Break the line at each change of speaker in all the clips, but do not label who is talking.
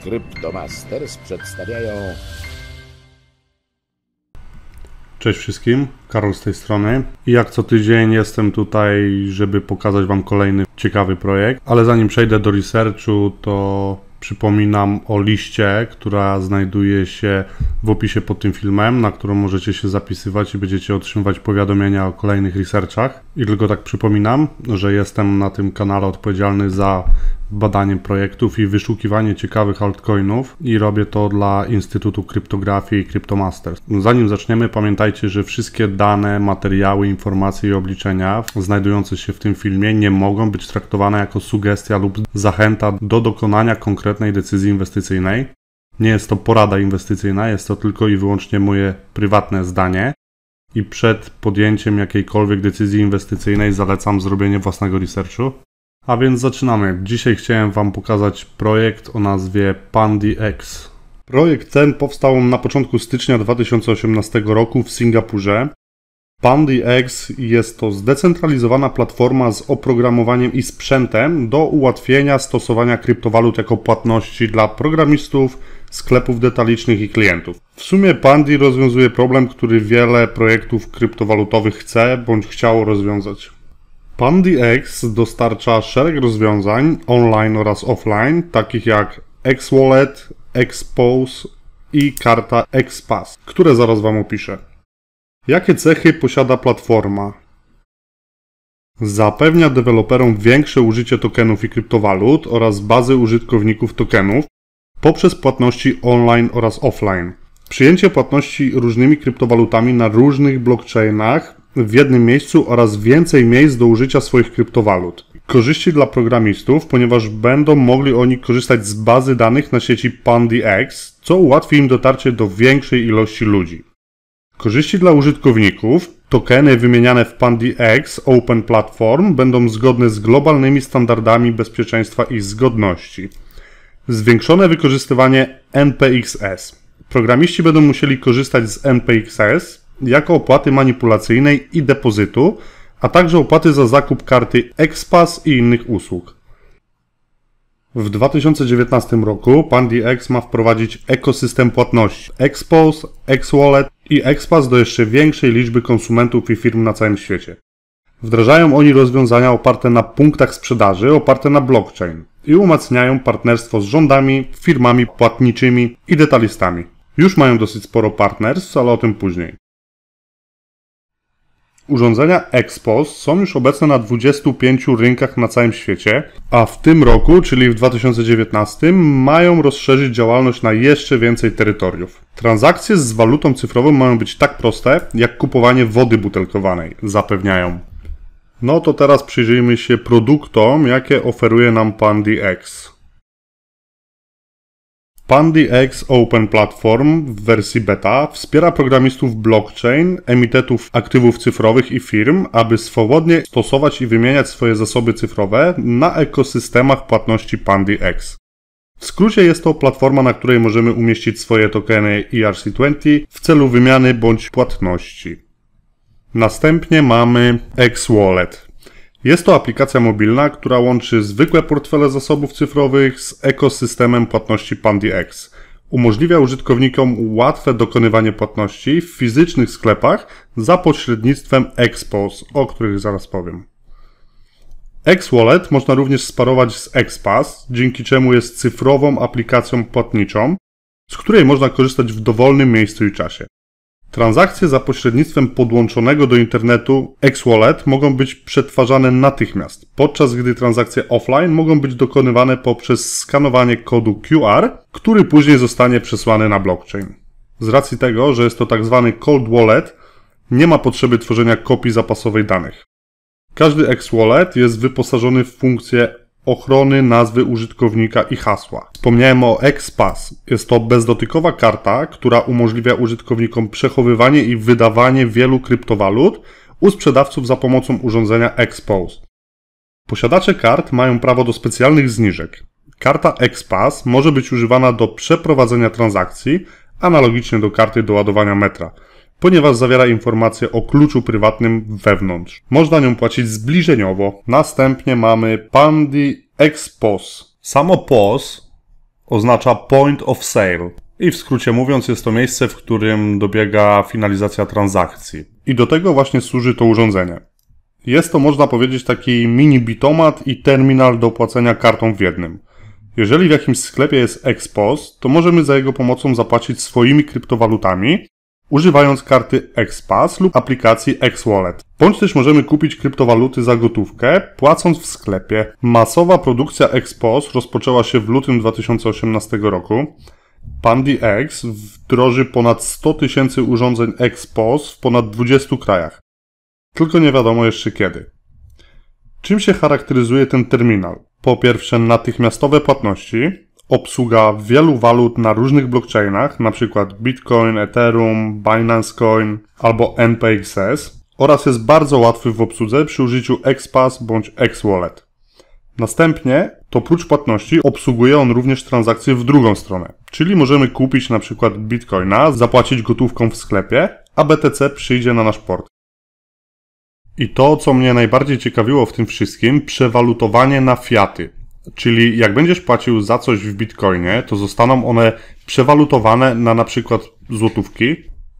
Cryptomasters przedstawiają. Cześć wszystkim, Karol z tej strony. I jak co tydzień jestem tutaj, żeby pokazać Wam kolejny ciekawy projekt. Ale zanim przejdę do researchu, to przypominam o liście, która znajduje się w opisie pod tym filmem, na którą możecie się zapisywać i będziecie otrzymywać powiadomienia o kolejnych researchach. I tylko tak przypominam, że jestem na tym kanale odpowiedzialny za badanie projektów i wyszukiwanie ciekawych altcoinów i robię to dla Instytutu Kryptografii i Cryptomasters. Zanim zaczniemy, pamiętajcie, że wszystkie dane, materiały, informacje i obliczenia znajdujące się w tym filmie nie mogą być traktowane jako sugestia lub zachęta do dokonania konkretnej decyzji inwestycyjnej. Nie jest to porada inwestycyjna, jest to tylko i wyłącznie moje prywatne zdanie i przed podjęciem jakiejkolwiek decyzji inwestycyjnej zalecam zrobienie własnego researchu. A więc zaczynamy. Dzisiaj chciałem Wam pokazać projekt o nazwie PandiX. Projekt ten powstał na początku stycznia 2018 roku w Singapurze. PandyX jest to zdecentralizowana platforma z oprogramowaniem i sprzętem do ułatwienia stosowania kryptowalut jako płatności dla programistów, sklepów detalicznych i klientów. W sumie Pandy rozwiązuje problem, który wiele projektów kryptowalutowych chce bądź chciało rozwiązać. PandyX dostarcza szereg rozwiązań online oraz offline, takich jak X Wallet, Expose i karta XPass, które zaraz Wam opiszę. Jakie cechy posiada platforma? Zapewnia deweloperom większe użycie tokenów i kryptowalut oraz bazy użytkowników tokenów poprzez płatności online oraz offline. Przyjęcie płatności różnymi kryptowalutami na różnych blockchainach w jednym miejscu oraz więcej miejsc do użycia swoich kryptowalut. Korzyści dla programistów, ponieważ będą mogli oni korzystać z bazy danych na sieci PandyX, co ułatwi im dotarcie do większej ilości ludzi. Korzyści dla użytkowników Tokeny wymieniane w PandiX Open Platform będą zgodne z globalnymi standardami bezpieczeństwa i zgodności. Zwiększone wykorzystywanie NPXS. Programiści będą musieli korzystać z NPXS jako opłaty manipulacyjnej i depozytu, a także opłaty za zakup karty XPass i innych usług. W 2019 roku PandiX ma wprowadzić ekosystem płatności Expos, Xwallet, i ekspas do jeszcze większej liczby konsumentów i firm na całym świecie. Wdrażają oni rozwiązania oparte na punktach sprzedaży, oparte na blockchain i umacniają partnerstwo z rządami, firmami płatniczymi i detalistami. Już mają dosyć sporo partnerstw, ale o tym później. Urządzenia Expos są już obecne na 25 rynkach na całym świecie, a w tym roku, czyli w 2019, mają rozszerzyć działalność na jeszcze więcej terytoriów. Transakcje z walutą cyfrową mają być tak proste, jak kupowanie wody butelkowanej, zapewniają. No to teraz przyjrzyjmy się produktom, jakie oferuje nam PandiX. PandyX Open Platform w wersji beta wspiera programistów blockchain, emitentów aktywów cyfrowych i firm, aby swobodnie stosować i wymieniać swoje zasoby cyfrowe na ekosystemach płatności PandyX. W skrócie jest to platforma, na której możemy umieścić swoje tokeny ERC20 w celu wymiany bądź płatności. Następnie mamy X Wallet. Jest to aplikacja mobilna, która łączy zwykłe portfele zasobów cyfrowych z ekosystemem płatności PandiX. Umożliwia użytkownikom łatwe dokonywanie płatności w fizycznych sklepach za pośrednictwem Expos, o których zaraz powiem. X-Wallet można również sparować z ExPass, dzięki czemu jest cyfrową aplikacją płatniczą, z której można korzystać w dowolnym miejscu i czasie. Transakcje za pośrednictwem podłączonego do internetu X-Wallet mogą być przetwarzane natychmiast, podczas gdy transakcje offline mogą być dokonywane poprzez skanowanie kodu QR, który później zostanie przesłany na blockchain. Z racji tego, że jest to tzw. Tak cold wallet, nie ma potrzeby tworzenia kopii zapasowej danych. Każdy X-Wallet jest wyposażony w funkcję ochrony nazwy użytkownika i hasła. Wspomniałem o XPass. Jest to bezdotykowa karta, która umożliwia użytkownikom przechowywanie i wydawanie wielu kryptowalut u sprzedawców za pomocą urządzenia Expose. Posiadacze kart mają prawo do specjalnych zniżek. Karta XPass może być używana do przeprowadzenia transakcji, analogicznie do karty do ładowania metra – ponieważ zawiera informacje o kluczu prywatnym wewnątrz. Można nią płacić zbliżeniowo. Następnie mamy Pandi Expos. Samo POS oznacza Point of Sale. I w skrócie mówiąc, jest to miejsce, w którym dobiega finalizacja transakcji. I do tego właśnie służy to urządzenie. Jest to, można powiedzieć, taki mini bitomat i terminal do płacenia kartą w jednym. Jeżeli w jakimś sklepie jest Expos, to możemy za jego pomocą zapłacić swoimi kryptowalutami, używając karty XPass lub aplikacji XWallet. Bądź też możemy kupić kryptowaluty za gotówkę, płacąc w sklepie. Masowa produkcja XPOS rozpoczęła się w lutym 2018 roku. PandiX wdroży ponad 100 tysięcy urządzeń XPOS w ponad 20 krajach. Tylko nie wiadomo jeszcze kiedy. Czym się charakteryzuje ten terminal? Po pierwsze natychmiastowe płatności, obsługa wielu walut na różnych blockchainach, np. Bitcoin, Ethereum, Binance Coin albo NPXS oraz jest bardzo łatwy w obsłudze przy użyciu XPass bądź XWallet. Następnie, to prócz płatności obsługuje on również transakcje w drugą stronę, czyli możemy kupić np. Bitcoina, zapłacić gotówką w sklepie, a BTC przyjdzie na nasz port. I to, co mnie najbardziej ciekawiło w tym wszystkim, przewalutowanie na fiaty, Czyli jak będziesz płacił za coś w bitcoinie, to zostaną one przewalutowane na na przykład złotówki.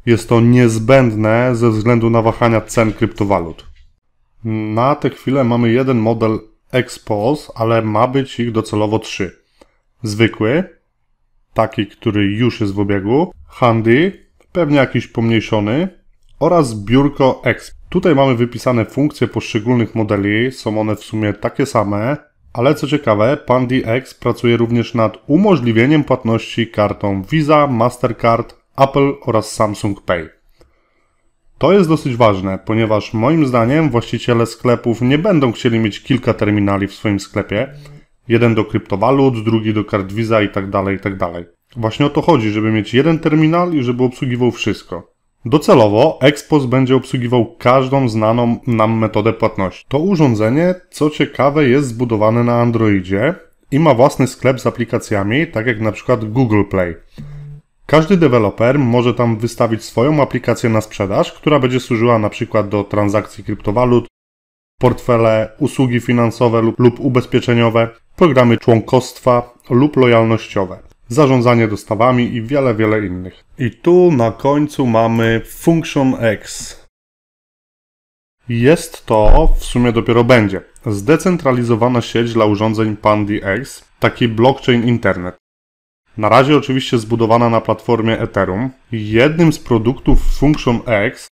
Jest to niezbędne ze względu na wahania cen kryptowalut. Na tę chwilę mamy jeden model Expos, ale ma być ich docelowo trzy. Zwykły, taki, który już jest w obiegu, Handy, pewnie jakiś pomniejszony oraz biurko Exp. Tutaj mamy wypisane funkcje poszczególnych modeli, są one w sumie takie same, ale co ciekawe, PandiX pracuje również nad umożliwieniem płatności kartą Visa, Mastercard, Apple oraz Samsung Pay. To jest dosyć ważne, ponieważ moim zdaniem właściciele sklepów nie będą chcieli mieć kilka terminali w swoim sklepie. Jeden do kryptowalut, drugi do kart Visa itd., tak itd. Tak Właśnie o to chodzi, żeby mieć jeden terminal i żeby obsługiwał wszystko. Docelowo Expos będzie obsługiwał każdą znaną nam metodę płatności. To urządzenie, co ciekawe, jest zbudowane na Androidzie i ma własny sklep z aplikacjami, tak jak na przykład Google Play. Każdy deweloper może tam wystawić swoją aplikację na sprzedaż, która będzie służyła na przykład do transakcji kryptowalut, portfele, usługi finansowe lub, ubezpieczeniowe, programy członkostwa lub lojalnościowe zarządzanie dostawami i wiele, wiele innych. I tu na końcu mamy Function X. Jest to, w sumie dopiero będzie, zdecentralizowana sieć dla urządzeń X, taki blockchain internet. Na razie oczywiście zbudowana na platformie Ethereum. Jednym z produktów Function X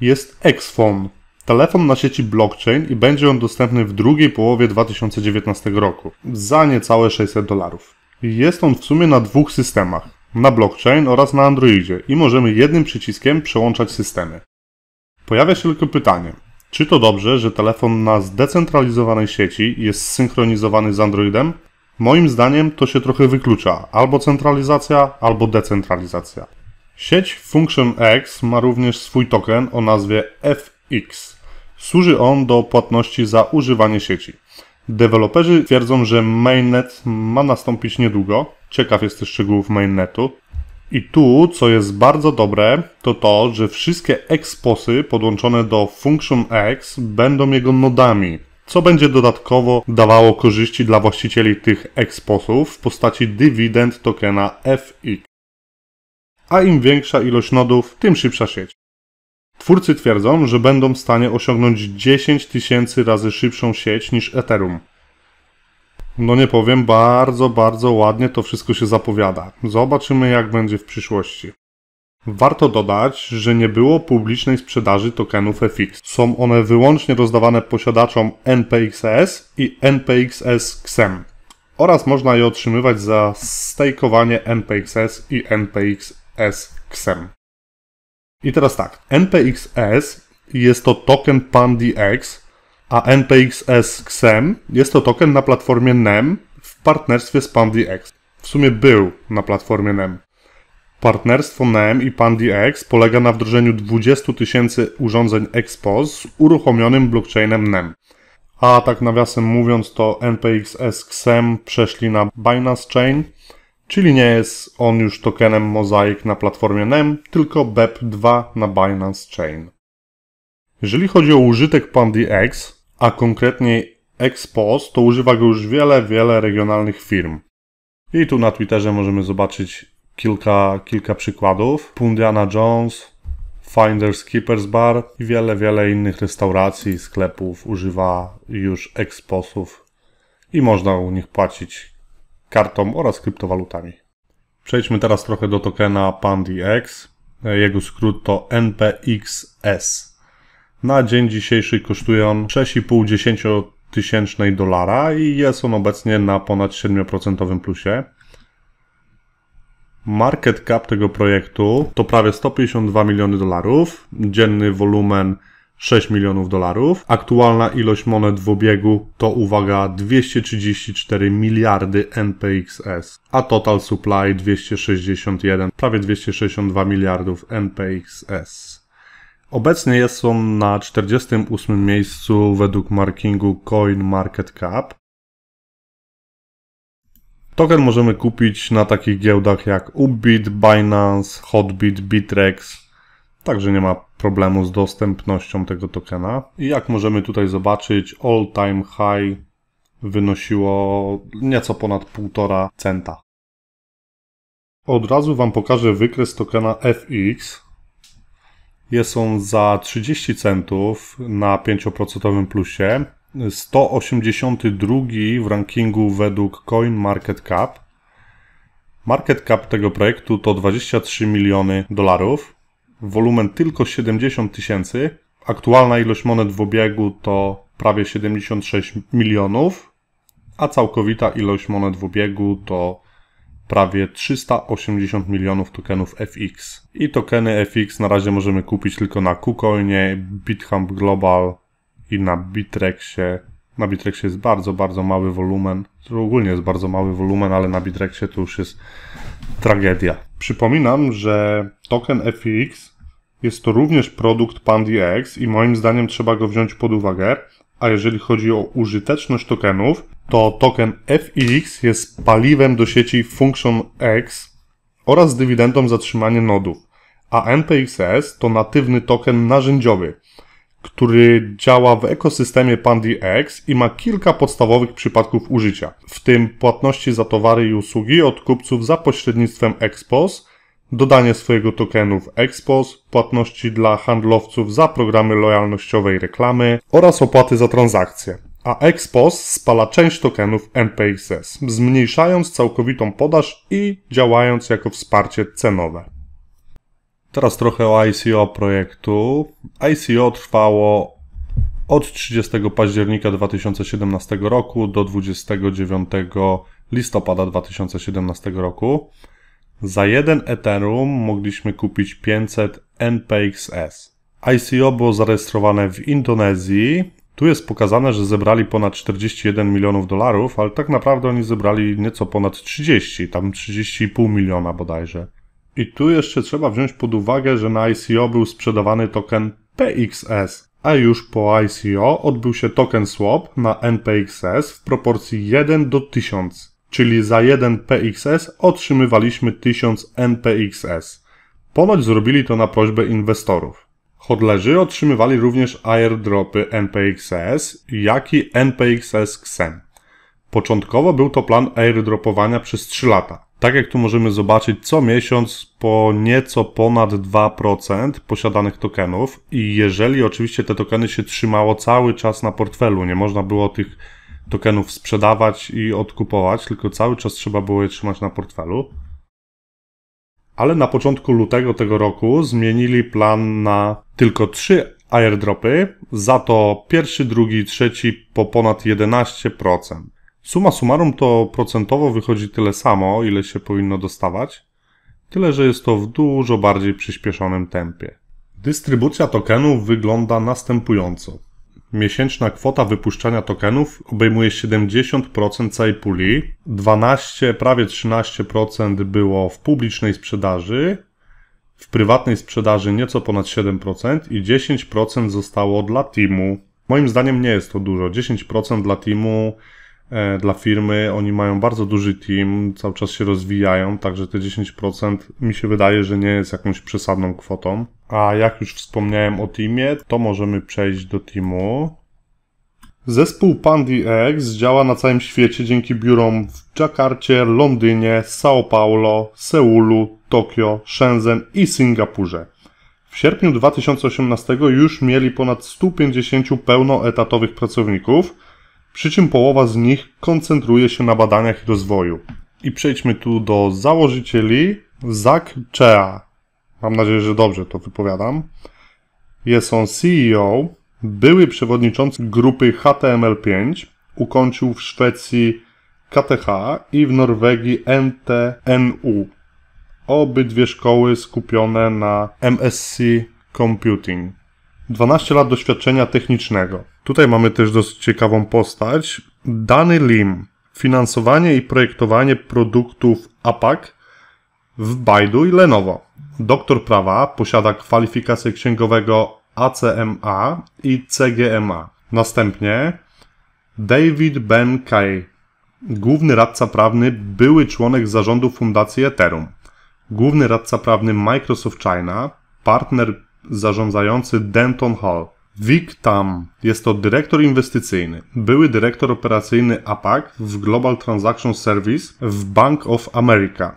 jest Xphone, telefon na sieci blockchain i będzie on dostępny w drugiej połowie 2019 roku za niecałe 600 dolarów. Jest on w sumie na dwóch systemach, na blockchain oraz na Androidzie i możemy jednym przyciskiem przełączać systemy. Pojawia się tylko pytanie, czy to dobrze, że telefon na zdecentralizowanej sieci jest synchronizowany z Androidem? Moim zdaniem to się trochę wyklucza albo centralizacja, albo decentralizacja. Sieć Function X ma również swój token o nazwie FX. Służy on do płatności za używanie sieci. Deweloperzy twierdzą, że mainnet ma nastąpić niedługo. Ciekaw jest też szczegółów mainnetu. I tu, co jest bardzo dobre, to to, że wszystkie exposy podłączone do Function X będą jego nodami, co będzie dodatkowo dawało korzyści dla właścicieli tych exposów w postaci dywidend tokena FX. A im większa ilość nodów, tym szybsza sieć. Twórcy twierdzą, że będą w stanie osiągnąć 10 tysięcy razy szybszą sieć niż Ethereum no nie powiem, bardzo, bardzo ładnie to wszystko się zapowiada. Zobaczymy, jak będzie w przyszłości. Warto dodać, że nie było publicznej sprzedaży tokenów e FX. Są one wyłącznie rozdawane posiadaczom NPXS i NPXS XEM oraz można je otrzymywać za stakeowanie NPXS i NPXS XEM. I teraz tak, NPXS jest to token PanDiX a NPXS XEM jest to token na platformie NEM w partnerstwie z PandiX. W sumie był na platformie NEM. Partnerstwo NEM i PandiX polega na wdrożeniu 20 tysięcy urządzeń EXPOS z uruchomionym blockchainem NEM. A tak nawiasem mówiąc, to NPXS XEM przeszli na Binance Chain, czyli nie jest on już tokenem Mozaik na platformie NEM, tylko BEP2 na Binance Chain. Jeżeli chodzi o użytek PandiX, a konkretniej Expos, to używa go już wiele, wiele regionalnych firm. I tu na Twitterze możemy zobaczyć kilka, kilka przykładów. Pundiana Jones, Finders Keepers Bar i wiele, wiele innych restauracji, sklepów używa już Exposów i można u nich płacić kartą oraz kryptowalutami. Przejdźmy teraz trochę do tokena PandiX. Jego skrót to NPXS. Na dzień dzisiejszy kosztuje on 6,5 tysięcznej dolara i jest on obecnie na ponad 7% plusie. Market cap tego projektu to prawie 152 miliony dolarów, dzienny wolumen 6 milionów dolarów. Aktualna ilość monet w obiegu to uwaga 234 miliardy NPXS, a total supply 261, prawie 262 miliardów NPXS. Obecnie jest on na 48 miejscu według markingu CoinMarketCap. Token możemy kupić na takich giełdach jak Upbit, Binance, Hotbit, Bitrex, także nie ma problemu z dostępnością tego tokena. I jak możemy tutaj zobaczyć, all time high wynosiło nieco ponad 1,5 centa. Od razu Wam pokażę wykres tokena FX, jest on za 30 centów na 5% plusie. 182 w rankingu według CoinMarketCap. Market cap tego projektu to 23 miliony dolarów. Wolumen tylko 70 tysięcy. Aktualna ilość monet w obiegu to prawie 76 milionów, a całkowita ilość monet w obiegu to prawie 380 milionów tokenów FX. I tokeny FX na razie możemy kupić tylko na KuCoinie, BitHump Global i na Bitrexie. Na Bitrexie jest bardzo, bardzo mały wolumen. To ogólnie jest bardzo mały wolumen, ale na Bitrexie to już jest tragedia. Przypominam, że token FX jest to również produkt PandiX i moim zdaniem trzeba go wziąć pod uwagę. A jeżeli chodzi o użyteczność tokenów, to token FX jest paliwem do sieci FunctionX oraz dywidendą zatrzymanie nodów, a NPXS to natywny token narzędziowy, który działa w ekosystemie PandiX i ma kilka podstawowych przypadków użycia, w tym płatności za towary i usługi od kupców za pośrednictwem Expos, dodanie swojego tokenu w Expos, płatności dla handlowców za programy lojalnościowej reklamy oraz opłaty za transakcje a Expos spala część tokenów NPXS, zmniejszając całkowitą podaż i działając jako wsparcie cenowe. Teraz trochę o ICO projektu. ICO trwało od 30 października 2017 roku do 29 listopada 2017 roku. Za jeden Ethereum mogliśmy kupić 500 NPXS. ICO było zarejestrowane w Indonezji tu jest pokazane, że zebrali ponad 41 milionów dolarów, ale tak naprawdę oni zebrali nieco ponad 30, tam 30,5 miliona bodajże. I tu jeszcze trzeba wziąć pod uwagę, że na ICO był sprzedawany token PXS, a już po ICO odbył się token swap na NPXS w proporcji 1 do 1000, czyli za 1 PXS otrzymywaliśmy 1000 NPXS. Ponoć zrobili to na prośbę inwestorów. Hodlerzy otrzymywali również airdropy NPXS, jak i NPXS XEM. Początkowo był to plan airdropowania przez 3 lata. Tak jak tu możemy zobaczyć, co miesiąc po nieco ponad 2% posiadanych tokenów i jeżeli oczywiście te tokeny się trzymało cały czas na portfelu, nie można było tych tokenów sprzedawać i odkupować, tylko cały czas trzeba było je trzymać na portfelu, ale na początku lutego tego roku zmienili plan na tylko trzy airdropy, za to pierwszy, drugi i trzeci po ponad 11%. Suma summarum to procentowo wychodzi tyle samo, ile się powinno dostawać, tyle że jest to w dużo bardziej przyspieszonym tempie. Dystrybucja tokenów wygląda następująco. Miesięczna kwota wypuszczania tokenów obejmuje 70% całej puli, 12, prawie 13% było w publicznej sprzedaży, w prywatnej sprzedaży nieco ponad 7% i 10% zostało dla teamu. Moim zdaniem nie jest to dużo. 10% dla teamu, e, dla firmy, oni mają bardzo duży team, cały czas się rozwijają, także te 10% mi się wydaje, że nie jest jakąś przesadną kwotą. A jak już wspomniałem o teamie, to możemy przejść do teamu. Zespół Pandy X działa na całym świecie dzięki biurom w Jakarcie, Londynie, São Paulo, Seulu, Tokio, Shenzhen i Singapurze. W sierpniu 2018 już mieli ponad 150 pełnoetatowych pracowników, przy czym połowa z nich koncentruje się na badaniach i rozwoju. I przejdźmy tu do założycieli Zak Chea, Mam nadzieję, że dobrze to wypowiadam. Jest on CEO, były przewodniczący grupy HTML5, ukończył w Szwecji KTH i w Norwegii NTNU. Obydwie szkoły skupione na MSc Computing. 12 lat doświadczenia technicznego. Tutaj mamy też dosyć ciekawą postać. Dany Lim. Finansowanie i projektowanie produktów APAC w Baidu i Lenovo. Doktor prawa posiada kwalifikacje księgowego ACMA i CGMA. Następnie David Ben Kay, główny radca prawny, były członek zarządu Fundacji Ethereum, główny radca prawny Microsoft China, partner zarządzający Denton Hall. Vic Tam jest to dyrektor inwestycyjny, były dyrektor operacyjny APAC w Global Transaction Service w Bank of America.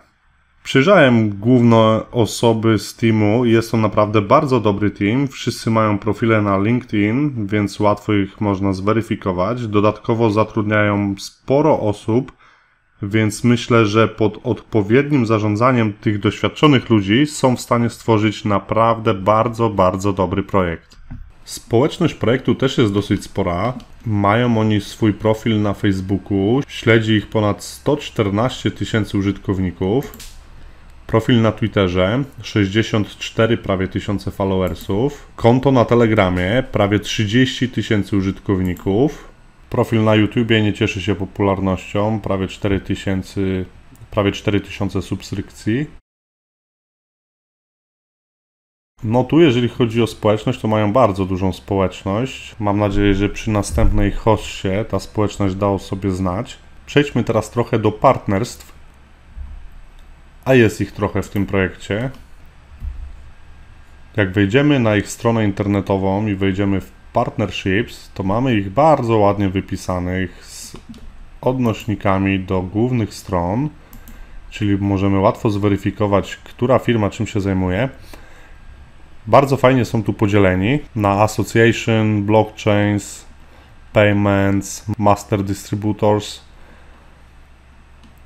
Przyjrzałem główne osoby z teamu jest to naprawdę bardzo dobry team. Wszyscy mają profile na LinkedIn, więc łatwo ich można zweryfikować. Dodatkowo zatrudniają sporo osób, więc myślę, że pod odpowiednim zarządzaniem tych doświadczonych ludzi są w stanie stworzyć naprawdę bardzo, bardzo dobry projekt. Społeczność projektu też jest dosyć spora. Mają oni swój profil na Facebooku, śledzi ich ponad 114 tysięcy użytkowników profil na Twitterze 64 prawie tysiące followersów, konto na Telegramie prawie 30 tysięcy użytkowników, profil na YouTubie nie cieszy się popularnością, prawie 4 tysięcy, prawie 4 tysiące subskrypcji. No tu jeżeli chodzi o społeczność, to mają bardzo dużą społeczność. Mam nadzieję, że przy następnej hostie ta społeczność dało sobie znać. Przejdźmy teraz trochę do partnerstw, a jest ich trochę w tym projekcie. Jak wejdziemy na ich stronę internetową i wejdziemy w Partnerships, to mamy ich bardzo ładnie wypisanych z odnośnikami do głównych stron, czyli możemy łatwo zweryfikować, która firma czym się zajmuje. Bardzo fajnie są tu podzieleni na association, blockchains, payments, master distributors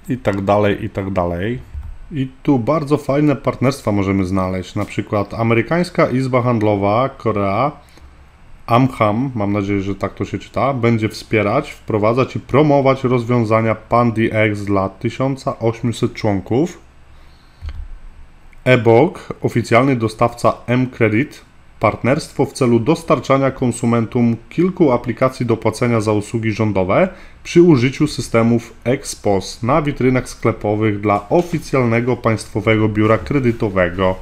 i tak dalej, i tak dalej. I tu bardzo fajne partnerstwa możemy znaleźć, na przykład Amerykańska Izba Handlowa Korea AMHAM, mam nadzieję, że tak to się czyta, będzie wspierać, wprowadzać i promować rozwiązania PanDX dla 1800 członków. EBOG, oficjalny dostawca M-Credit, Partnerstwo w celu dostarczania konsumentom kilku aplikacji do płacenia za usługi rządowe przy użyciu systemów EXPOS na witrynach sklepowych dla oficjalnego państwowego biura kredytowego.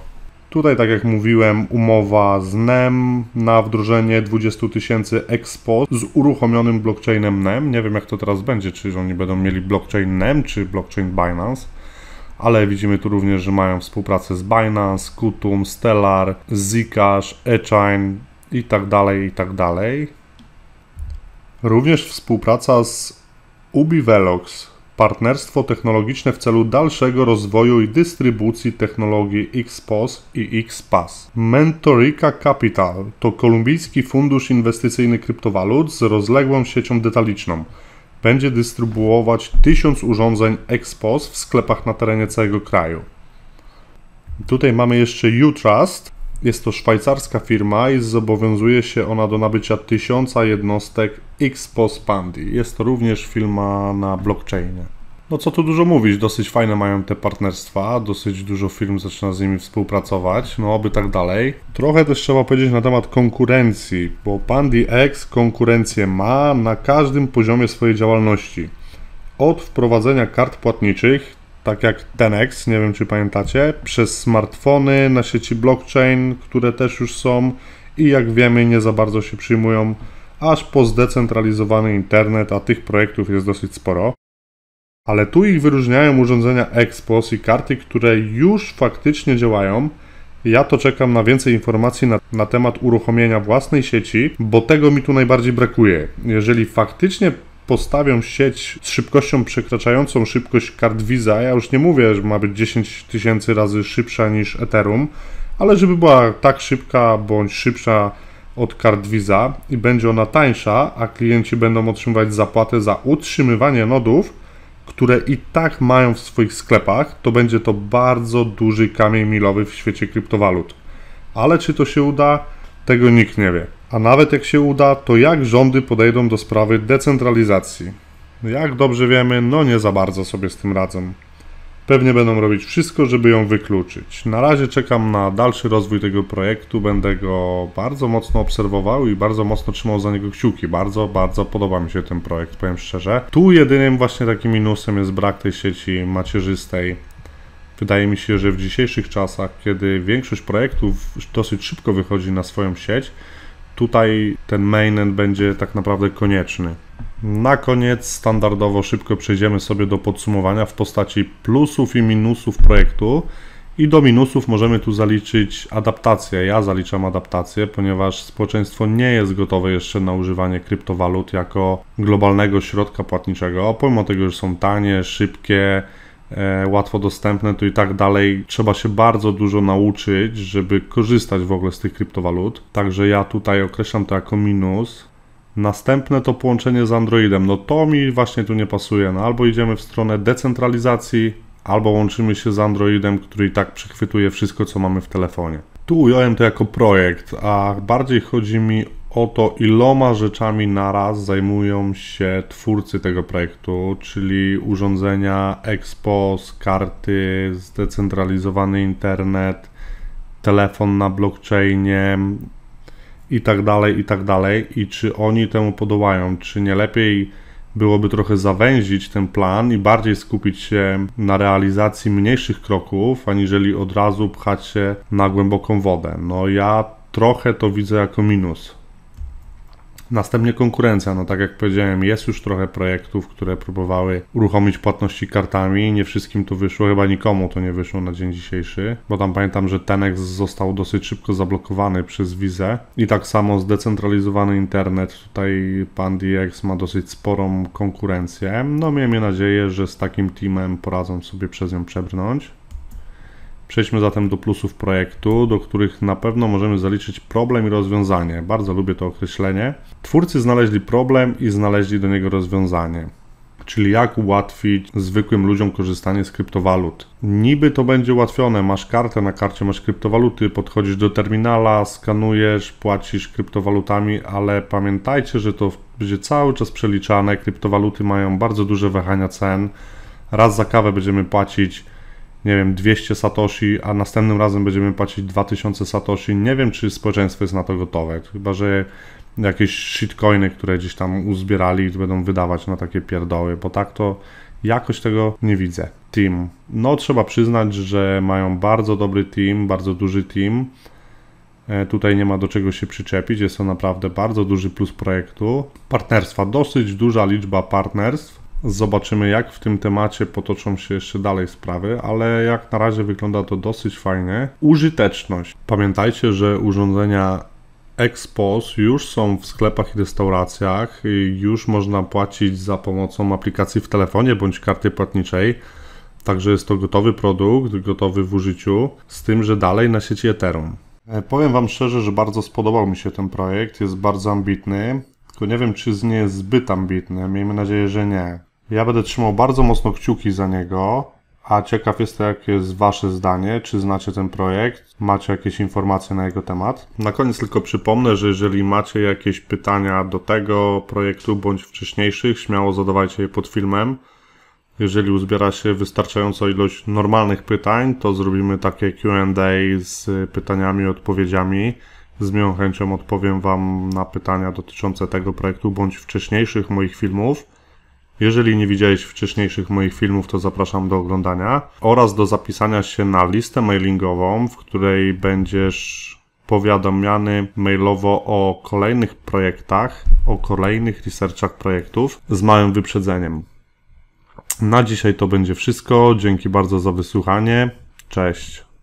Tutaj, tak jak mówiłem, umowa z NEM na wdrożenie 20 tysięcy EXPOS z uruchomionym blockchainem NEM. Nie wiem, jak to teraz będzie, czy oni będą mieli blockchain NEM czy blockchain Binance ale widzimy tu również, że mają współpracę z Binance, Kutum, Stellar, Zcash, Echain i tak dalej, i tak dalej. Również współpraca z UbiVelox, partnerstwo technologiczne w celu dalszego rozwoju i dystrybucji technologii XPOS i XPAS. Mentorica Capital to kolumbijski fundusz inwestycyjny kryptowalut z rozległą siecią detaliczną – będzie dystrybuować 1000 urządzeń Expos w sklepach na terenie całego kraju. Tutaj mamy jeszcze Utrust. Jest to szwajcarska firma i zobowiązuje się ona do nabycia 1000 jednostek Expos Pandi. Jest to również firma na blockchainie. No co tu dużo mówić, dosyć fajne mają te partnerstwa, dosyć dużo firm zaczyna z nimi współpracować, no aby tak dalej. Trochę też trzeba powiedzieć na temat konkurencji, bo PandiX konkurencję ma na każdym poziomie swojej działalności. Od wprowadzenia kart płatniczych, tak jak Tenex, nie wiem czy pamiętacie, przez smartfony na sieci blockchain, które też już są i jak wiemy nie za bardzo się przyjmują, aż po zdecentralizowany internet, a tych projektów jest dosyć sporo ale tu ich wyróżniają urządzenia Expos i karty, które już faktycznie działają. Ja to czekam na więcej informacji na, na, temat uruchomienia własnej sieci, bo tego mi tu najbardziej brakuje. Jeżeli faktycznie postawią sieć z szybkością przekraczającą szybkość kart Visa, ja już nie mówię, że ma być 10 tysięcy razy szybsza niż Ethereum, ale żeby była tak szybka bądź szybsza od kart Visa i będzie ona tańsza, a klienci będą otrzymywać zapłatę za utrzymywanie nodów, które i tak mają w swoich sklepach, to będzie to bardzo duży kamień milowy w świecie kryptowalut. Ale czy to się uda, tego nikt nie wie. A nawet jak się uda, to jak rządy podejdą do sprawy decentralizacji? Jak dobrze wiemy, no nie za bardzo sobie z tym radzą. Pewnie będą robić wszystko, żeby ją wykluczyć. Na razie czekam na dalszy rozwój tego projektu, będę go bardzo mocno obserwował i bardzo mocno trzymał za niego kciuki. Bardzo, bardzo podoba mi się ten projekt, powiem szczerze. Tu jedynym właśnie takim minusem jest brak tej sieci macierzystej. Wydaje mi się, że w dzisiejszych czasach, kiedy większość projektów dosyć szybko wychodzi na swoją sieć, tutaj ten mainnet będzie tak naprawdę konieczny. Na koniec standardowo szybko przejdziemy sobie do podsumowania w postaci plusów i minusów projektu. I do minusów możemy tu zaliczyć adaptację. Ja zaliczam adaptację, ponieważ społeczeństwo nie jest gotowe jeszcze na używanie kryptowalut jako globalnego środka płatniczego. Pomimo tego, że są tanie, szybkie, e, łatwo dostępne, to i tak dalej trzeba się bardzo dużo nauczyć, żeby korzystać w ogóle z tych kryptowalut. Także ja tutaj określam to jako minus. Następne to połączenie z Androidem. No to mi właśnie tu nie pasuje. No albo idziemy w stronę decentralizacji, albo łączymy się z Androidem, który i tak przechwytuje wszystko, co mamy w telefonie. Tu ująłem to jako projekt, a bardziej chodzi mi o to, iloma rzeczami naraz zajmują się twórcy tego projektu, czyli urządzenia Expo, karty, zdecentralizowany internet, telefon na blockchainie, i tak dalej, i tak dalej, i czy oni temu podołają, czy nie lepiej byłoby trochę zawęzić ten plan i bardziej skupić się na realizacji mniejszych kroków, aniżeli od razu pchać się na głęboką wodę. No ja trochę to widzę jako minus. Następnie konkurencja. No tak jak powiedziałem, jest już trochę projektów, które próbowały uruchomić płatności kartami. Nie wszystkim to wyszło, chyba nikomu to nie wyszło na dzień dzisiejszy, bo tam pamiętam, że Tenex został dosyć szybko zablokowany przez Wizę i tak samo zdecentralizowany internet. Tutaj pan DX ma dosyć sporą konkurencję. No miejmy nadzieję, że z takim teamem poradzą sobie przez nią przebrnąć. Przejdźmy zatem do plusów projektu, do których na pewno możemy zaliczyć problem i rozwiązanie. Bardzo lubię to określenie. Twórcy znaleźli problem i znaleźli do niego rozwiązanie. Czyli jak ułatwić zwykłym ludziom korzystanie z kryptowalut. Niby to będzie ułatwione, masz kartę, na karcie masz kryptowaluty, podchodzisz do terminala, skanujesz, płacisz kryptowalutami, ale pamiętajcie, że to będzie cały czas przeliczane. Kryptowaluty mają bardzo duże wahania cen. Raz za kawę będziemy płacić nie wiem, 200 satoshi, a następnym razem będziemy płacić 2000 satoshi, nie wiem, czy społeczeństwo jest na to gotowe. Chyba, że jakieś shitcoiny, które gdzieś tam uzbierali będą wydawać na takie pierdoły, bo tak to jakoś tego nie widzę. Team. No, trzeba przyznać, że mają bardzo dobry team, bardzo duży team. E, tutaj nie ma do czego się przyczepić, jest to naprawdę bardzo duży plus projektu. Partnerstwa, dosyć duża liczba partnerstw. Zobaczymy, jak w tym temacie potoczą się jeszcze dalej sprawy, ale jak na razie wygląda to dosyć fajnie. Użyteczność. Pamiętajcie, że urządzenia Expos już są w sklepach i restauracjach, i już można płacić za pomocą aplikacji w telefonie bądź karty płatniczej. Także jest to gotowy produkt, gotowy w użyciu, z tym, że dalej na sieci Ethereum. E, powiem Wam szczerze, że bardzo spodobał mi się ten projekt, jest bardzo ambitny, tylko nie wiem, czy nie jest zbyt ambitny, miejmy nadzieję, że nie. Ja będę trzymał bardzo mocno kciuki za niego, a ciekaw to, jakie jest Wasze zdanie, czy znacie ten projekt, macie jakieś informacje na jego temat. Na koniec tylko przypomnę, że jeżeli macie jakieś pytania do tego projektu bądź wcześniejszych, śmiało zadawajcie je pod filmem. Jeżeli uzbiera się wystarczająca ilość normalnych pytań, to zrobimy takie QA z pytaniami i odpowiedziami. Z miłą chęcią odpowiem Wam na pytania dotyczące tego projektu bądź wcześniejszych moich filmów. Jeżeli nie widziałeś wcześniejszych moich filmów, to zapraszam do oglądania oraz do zapisania się na listę mailingową, w której będziesz powiadamiany mailowo o kolejnych projektach, o kolejnych researchach projektów z małym wyprzedzeniem. Na dzisiaj to będzie wszystko. Dzięki bardzo za wysłuchanie. Cześć.